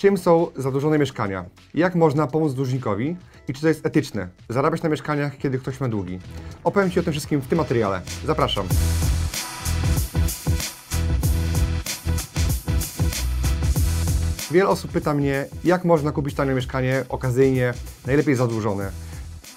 Czym są zadłużone mieszkania? Jak można pomóc dłużnikowi? I czy to jest etyczne? Zarabiać na mieszkaniach, kiedy ktoś ma długi? Opowiem Ci o tym wszystkim w tym materiale. Zapraszam. Wiele osób pyta mnie, jak można kupić tanie mieszkanie okazyjnie, najlepiej zadłużone.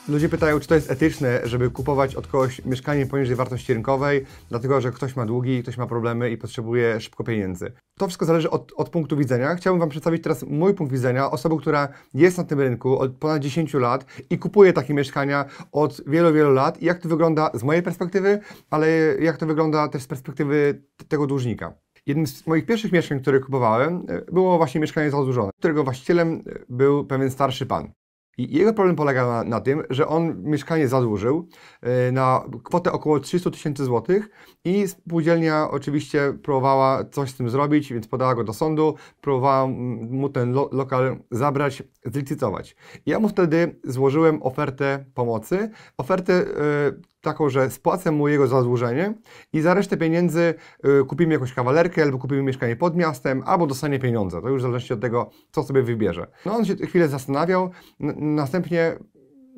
Ludzie pytają, czy to jest etyczne, żeby kupować od kogoś mieszkanie poniżej wartości rynkowej, dlatego że ktoś ma długi, ktoś ma problemy i potrzebuje szybko pieniędzy. To wszystko zależy od, od punktu widzenia. Chciałbym Wam przedstawić teraz mój punkt widzenia, osoby, która jest na tym rynku od ponad 10 lat i kupuje takie mieszkania od wielu, wielu lat i jak to wygląda z mojej perspektywy, ale jak to wygląda też z perspektywy tego dłużnika. Jednym z moich pierwszych mieszkań, które kupowałem, e, było właśnie mieszkanie zadłużone, którego właścicielem e, był pewien starszy pan. I jego problem polega na, na, tym, że on mieszkanie zadłużył e, na kwotę około 300 tysięcy złotych i spółdzielnia oczywiście próbowała coś z tym zrobić, więc podała go do sądu, próbowała mu ten lo lokal zabrać, zlicytować. Ja mu wtedy złożyłem ofertę pomocy, ofertę e, taką, że spłacę mu jego zadłużenie i za resztę pieniędzy y, kupimy jakąś kawalerkę albo kupimy mieszkanie pod miastem, albo dostanie pieniądze. To już w zależności od tego, co sobie wybierze. No on się chwilę zastanawiał, następnie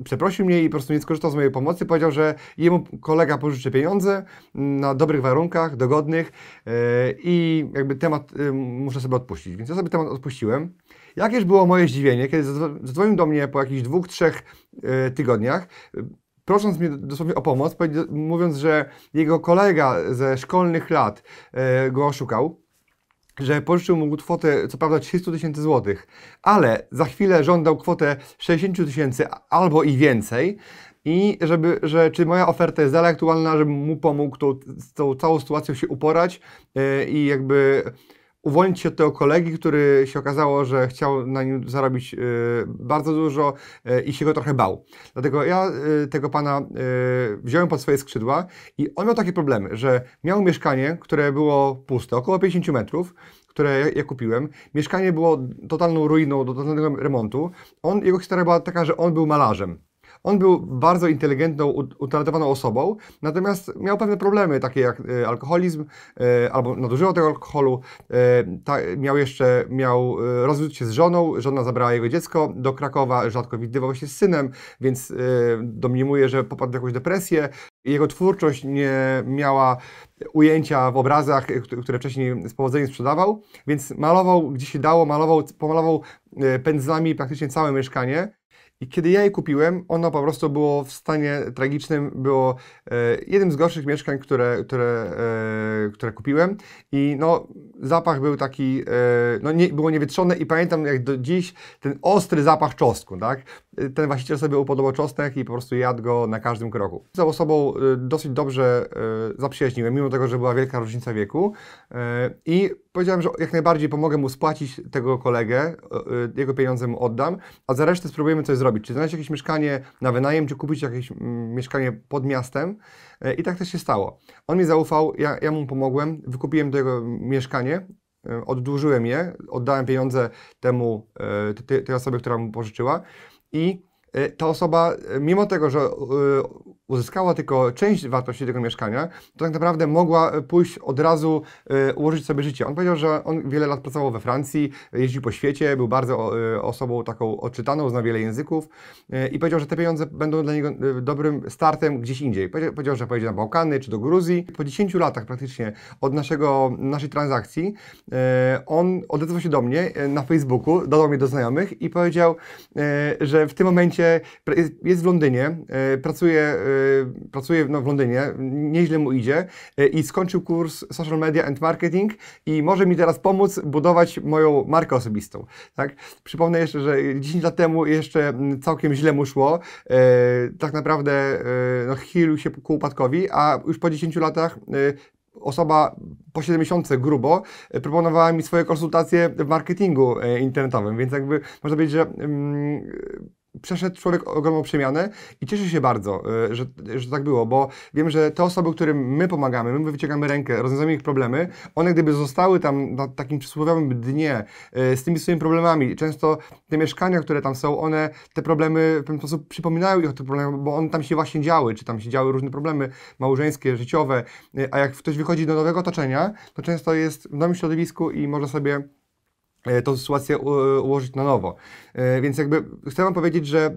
przeprosił mnie i po prostu nie skorzystał z mojej pomocy. Powiedział, że jemu kolega pożyczy pieniądze na dobrych warunkach, dogodnych y, i jakby temat y, muszę sobie odpuścić. Więc ja sobie temat odpuściłem. Jakież było moje zdziwienie, kiedy zadzwonił do mnie po jakichś dwóch, trzech tygodniach prosząc mnie dosłownie o pomoc, mówiąc, że jego kolega ze szkolnych lat e, go oszukał, że pożyczył mu kwotę, co prawda 300 tysięcy złotych, ale za chwilę żądał kwotę 60 tysięcy albo i więcej i żeby, że czy moja oferta jest dalej aktualna, żebym mu pomógł z tą całą sytuacją się uporać yy, i jakby uwolnić się od tego kolegi, który się okazało, że chciał na nim zarobić y, bardzo dużo y, i się go trochę bał. Dlatego ja y, tego pana wziąłem pod swoje skrzydła i on miał takie problemy, że miał mieszkanie, które było puste, około 50 metrów, które ja, ja, kupiłem. Mieszkanie było totalną ruiną, do totalnego remontu. On, jego historia była taka, że on był malarzem. On był bardzo inteligentną, utalentowaną osobą, natomiast miał pewne problemy, takie jak e, alkoholizm e, albo nadużywał no, tego alkoholu. E, miał jeszcze, miał rozwiódł się z żoną, żona zabrała jego dziecko do Krakowa, rzadko widywał się z synem, więc domniemuje, że popadł w jakąś depresję. Jego twórczość nie miała ujęcia w obrazach, które wcześniej z powodzeniem sprzedawał, więc malował gdzie się dało, malował, pomalował pędzlami praktycznie całe mieszkanie. I kiedy ja je kupiłem, ono po prostu było w stanie tragicznym, było e, jednym z gorszych mieszkań, które, które, e, które kupiłem. I no, zapach był taki, e, no nie, było niewietrzone i pamiętam jak do dziś ten ostry zapach czosnku, tak? Ten właściciel sobie upodobał czosnek i po prostu jadł go na każdym kroku. Z tą osobą dosyć dobrze zaprzyjaźniłem, mimo tego, że była wielka różnica wieku. I Powiedziałem, że jak najbardziej pomogę mu spłacić tego kolegę, y, jego pieniądze mu oddam, a za resztę spróbujemy coś zrobić. Czy znaleźć jakieś mieszkanie na wynajem, czy kupić jakieś mm, mieszkanie pod miastem. E, I tak też się stało. On mi zaufał, ja, ja mu pomogłem, wykupiłem jego mieszkanie, e, oddłużyłem je, oddałem pieniądze temu, e, tej osobie, która mu pożyczyła i ta osoba, mimo tego, że uzyskała tylko część wartości tego mieszkania, to tak naprawdę mogła e, pójść od razu y, ułożyć sobie życie. On powiedział, że on wiele lat pracował we Francji, jeździł po świecie, był bardzo y, osobą taką odczytaną, zna wiele języków y, i powiedział, że te pieniądze będą dla niego dobrym startem gdzieś indziej. Powiedział, powiedział, że pojedzie na Bałkany czy do Gruzji. Po 10 latach praktycznie od naszego, naszej transakcji on odezwał się do mnie na Facebooku, dodał mnie do znajomych i powiedział, że w tym momencie jest w Londynie, pracuje Y, pracuje no, w Londynie, nieźle mu idzie y, i skończył kurs Social Media and Marketing i może mi teraz pomóc budować moją markę osobistą. Tak? Przypomnę jeszcze, że 10 lat temu jeszcze całkiem źle mu szło. Y, tak naprawdę no, chylił się ku upadkowi, a już po 10 latach osoba po 7 miesiącach grubo proponowała mi swoje konsultacje w marketingu internetowym, więc jakby można powiedzieć, że mm, przeszedł człowiek ogromną przemianę i cieszę się bardzo, e, że, że tak było, bo wiem, że te osoby, którym my pomagamy, my wyciągamy rękę, rozwiązujemy ich problemy, one gdyby zostały tam na takim przysłowiowym dnie e, z tymi swoimi problemami, często te mieszkania, które tam są, one te problemy w pewien sposób przypominają ich o tych problemach, bo one tam się właśnie działy, czy tam się działy różne problemy małżeńskie, życiowe, e, a jak ktoś wychodzi do nowego otoczenia, to często jest w nowym środowisku i może sobie E, tą sytuację ułożyć na nowo. E, więc jakby chcę Wam powiedzieć, że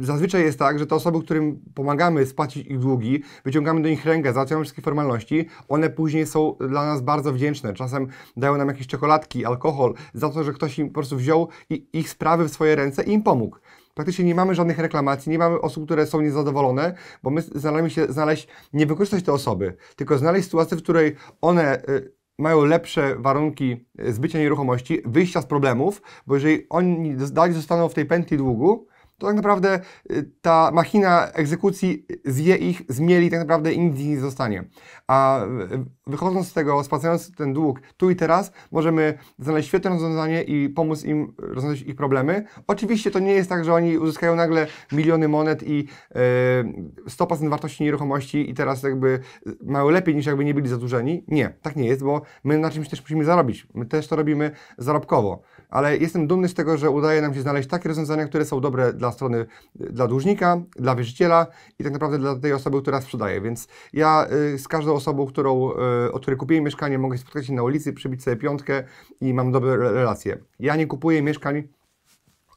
Zazwyczaj jest tak, że te osoby, którym pomagamy spłacić ich długi, wyciągamy do nich rękę, załatwiamy wszystkie formalności, one później są dla nas bardzo wdzięczne. Czasem dają nam jakieś czekoladki, alkohol, za to, że ktoś im po prostu wziął ich sprawy w swoje ręce i im pomógł. Praktycznie nie mamy żadnych reklamacji, nie mamy osób, które są niezadowolone, bo my staramy się znaleźć, nie wykorzystać te osoby, tylko znaleźć sytuację, w której one y, mają lepsze warunki e, zbycia nieruchomości, wyjścia z problemów, bo jeżeli oni dalej zostaną w tej pętli długu, to tak naprawdę y, ta machina egzekucji zje ich, zmieli, tak naprawdę nic nie zostanie. A wychodząc z tego, spłacając ten dług tu i teraz, możemy znaleźć świetne rozwiązanie i pomóc im rozwiązać ich problemy. Oczywiście to nie jest tak, że oni uzyskają nagle miliony monet i yy, 100% wartości nieruchomości i teraz jakby mają lepiej niż jakby nie byli zadłużeni. Nie, tak nie jest, bo my na czymś też musimy zarobić. My też to robimy zarobkowo ale jestem dumny z tego, że udaje nam się znaleźć takie rozwiązania, które są dobre dla strony, dla dłużnika, dla wierzyciela i tak naprawdę dla tej osoby, która sprzedaje. Więc ja y, z każdą osobą, którą, y, od której kupiłem mieszkanie, mogę spotkać się na ulicy, przybić sobie piątkę i mam dobre relacje. Ja nie kupuję mieszkań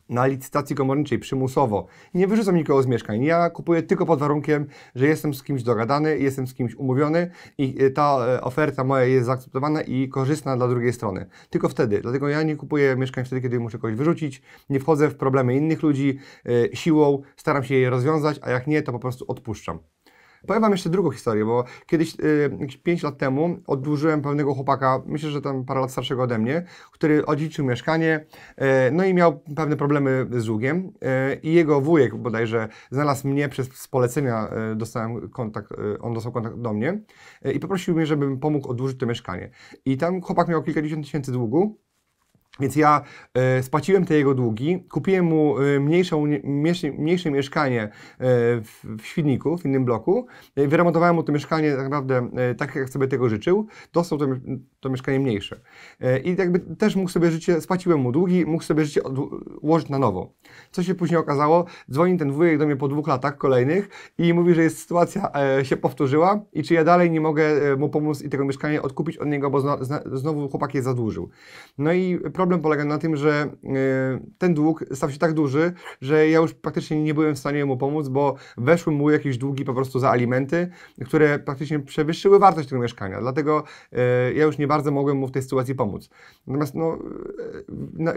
na licytacji komorniczej przymusowo, nie wyrzucam nikogo z mieszkań. Ja kupuję tylko pod warunkiem, że jestem z kimś dogadany, jestem z kimś umówiony i y, ta y, oferta moja jest zaakceptowana i korzystna dla drugiej strony. Tylko wtedy. Dlatego ja nie kupuję mieszkań wtedy, kiedy muszę kogoś wyrzucić, nie wchodzę w problemy innych ludzi y, siłą, staram się je rozwiązać, a jak nie, to po prostu odpuszczam. Powiem Wam jeszcze drugą historię, bo kiedyś, y, jakieś 5 lat temu, oddłużyłem pewnego chłopaka, myślę, że tam parę lat starszego ode mnie, który odziedziczył mieszkanie, y, no i miał pewne problemy z długiem. Y, I jego wujek bodajże znalazł mnie przez polecenia, dostałem kontakt, on dostał kontakt do mnie i poprosił mnie, żebym pomógł odłożyć to mieszkanie. I tam chłopak miał kilkadziesiąt tysięcy długu. Więc ja e, spłaciłem te jego długi, kupiłem mu e, mniejsze mniejsze mieszkanie e, w Świdniku, w innym bloku. Wyremontowałem mu to mieszkanie tak naprawdę tak, jak sobie tego życzył. Dostał to, to mieszkanie mniejsze. I jakby też mógł sobie życie, spłaciłem mu długi, mógł sobie życie ułożyć na nowo. Co się później okazało? Dzwoni ten wujek do mnie po dwóch latach kolejnych i mówi, że jest sytuacja się powtórzyła i czy ja dalej nie mogę mu pomóc i tego mieszkania odkupić od niego, bo znowu chłopak je zadłużył. No i problem problem polega na tym, że y, ten dług stał się tak duży, że ja już praktycznie nie byłem w stanie mu pomóc, bo weszły mu jakieś długi po prostu za alimenty, które praktycznie przewyższyły wartość tego mieszkania. Dlatego y, ja już nie bardzo mogłem mu w tej sytuacji pomóc. Natomiast, no,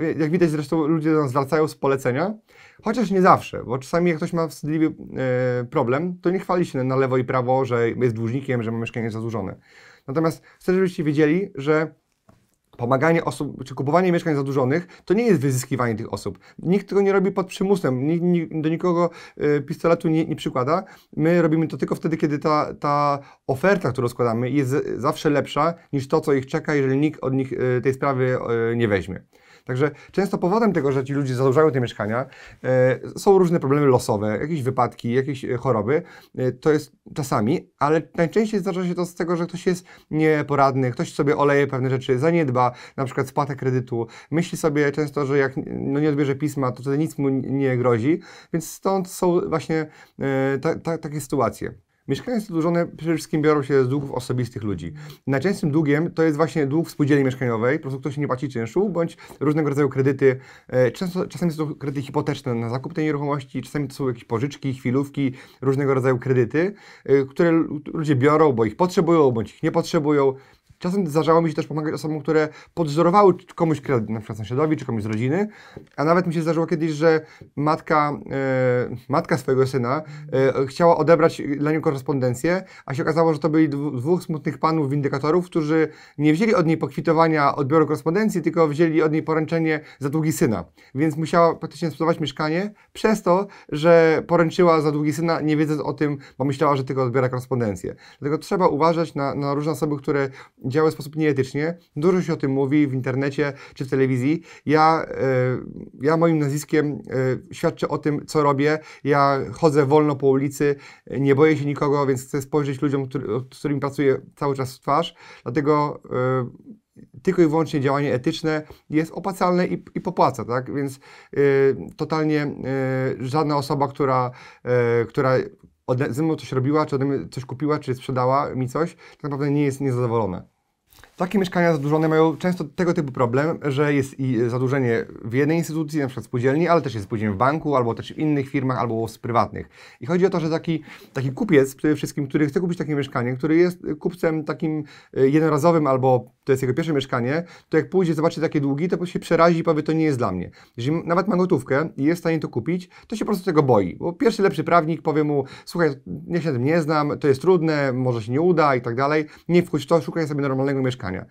y, jak widać, zresztą ludzie do nas z polecenia, chociaż nie zawsze, bo czasami jak ktoś ma wstydliwy problem, to nie chwali się na lewo i prawo, że jest dłużnikiem, że ma mieszkanie zadłużone. Natomiast chcę, żebyście wiedzieli, że pomaganie osób, czy kupowanie mieszkań zadłużonych, to nie jest wyzyskiwanie tych osób. Nikt tego nie robi pod przymusem, nikt, nikt, do nikogo y, pistoletu nie, nie, przykłada. My robimy to tylko wtedy, kiedy ta, ta oferta, którą składamy, jest zawsze lepsza niż to, co ich czeka, jeżeli nikt od nich y, tej sprawy y, nie weźmie. Także często powodem tego, że ci ludzie zadłużają te mieszkania, e, są różne problemy losowe, jakieś wypadki, jakieś e, choroby. E, to jest czasami, ale najczęściej zdarza się to z tego, że ktoś jest nieporadny, ktoś sobie oleje pewne rzeczy, zaniedba, na przykład spłatę kredytu, myśli sobie często, że jak no, nie odbierze pisma, to wtedy nic mu nie grozi, więc stąd są właśnie ta, ta, takie sytuacje. Mieszkania zadłużone przede wszystkim biorą się z długów osobistych ludzi. Najczęstszym długiem to jest właśnie dług w spółdzielni mieszkaniowej, po prostu ktoś nie płaci czynszu, bądź różnego rodzaju kredyty. E, często, czasami są to kredyty hipoteczne na zakup tej nieruchomości, czasami to są jakieś pożyczki, chwilówki, różnego rodzaju kredyty, e, które ludzie biorą, bo ich potrzebują, bądź ich nie potrzebują. Czasem zdarzało mi się też pomagać osobom, które podwzorowały komuś kredyt, na przykład sąsiadowi czy komuś z rodziny, a nawet mi się zdarzyło kiedyś, że matka, e, matka swojego syna e, chciała odebrać dla niego korespondencję, a się okazało, że to byli dwóch smutnych panów windykatorów, którzy nie wzięli od niej pokwitowania odbioru korespondencji, tylko wzięli od niej poręczenie za długi syna. Więc musiała praktycznie sprzedawać mieszkanie przez to, że poręczyła za długi syna, nie wiedząc o tym, bo myślała, że tylko odbiera korespondencję. Dlatego trzeba uważać na, na różne osoby, które działa w sposób nieetycznie. Dużo się o tym mówi w internecie czy w telewizji. Ja, e, ja moim nazwiskiem e, świadczę o tym, co robię. Ja chodzę wolno po ulicy, nie boję się nikogo, więc chcę spojrzeć ludziom, który, z którymi pracuję cały czas w twarz. Dlatego e, tylko i wyłącznie działanie etyczne jest opłacalne i, i popłaca, tak? Więc totalnie żadna osoba, która, która ze mną coś robiła, czy ode mnie coś kupiła, czy sprzedała mi coś, tak naprawdę nie jest niezadowolona. Takie mieszkania zadłużone mają często tego typu problem, że jest i zadłużenie w jednej instytucji, na przykład spółdzielni, ale też jest spółdzielnie w banku, albo też w innych firmach, albo w prywatnych. I chodzi o to, że taki, taki kupiec przede wszystkim, który chce kupić takie mieszkanie, który jest kupcem takim e, jednorazowym albo to jest jego pierwsze mieszkanie, to jak pójdzie, zobaczy takie długi, to po prostu się przerazi i powie, to nie jest dla mnie. Jeżeli nawet ma gotówkę i jest w stanie to kupić, to się po prostu tego boi, bo pierwszy lepszy prawnik powie mu, słuchaj, ja się na tym nie znam, to jest trudne, może się nie uda i tak dalej, nie wchodź to, szukaj sobie normalnego mieszkania.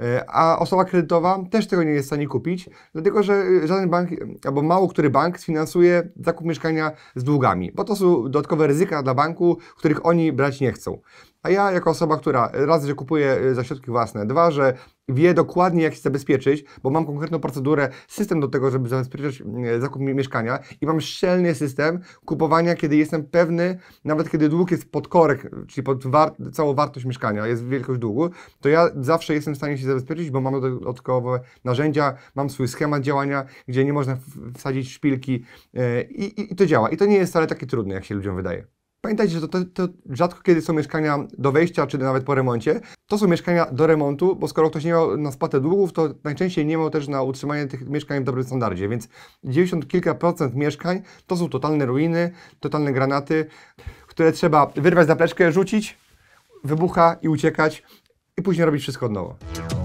E, a osoba kredytowa też tego nie jest w stanie kupić, dlatego że e, żaden bank, albo mało który bank sfinansuje zakup mieszkania z długami, bo to są dodatkowe ryzyka dla banku, których oni brać nie chcą. A ja, jako osoba, która raz, że kupuje y, za środki własne, dwa, że wie dokładnie, jak się zabezpieczyć, bo mam konkretną procedurę, system do tego, żeby zabezpieczyć y, zakup mieszkania i mam szczelny system kupowania, kiedy jestem pewny, nawet kiedy dług jest pod korek, czyli pod war całą wartość mieszkania, jest wielkość długu, to ja zawsze jestem w stanie się zabezpieczyć, bo mam dodatkowe narzędzia, mam swój schemat działania, gdzie nie można wsadzić szpilki y, i, i, i to działa. I to nie jest wcale takie trudne, jak się ludziom wydaje. Pamiętajcie, że to, to, rzadko kiedy są mieszkania do wejścia, czy nawet po remoncie. To są mieszkania do remontu, bo skoro ktoś nie miał na spłatę długów, to najczęściej nie miał też na utrzymanie tych mieszkań w dobrym standardzie, więc 90 kilka procent mieszkań to są totalne ruiny, totalne granaty, które trzeba wyrwać zapleczkę, rzucić, wybucha i uciekać i później robić wszystko od nowa.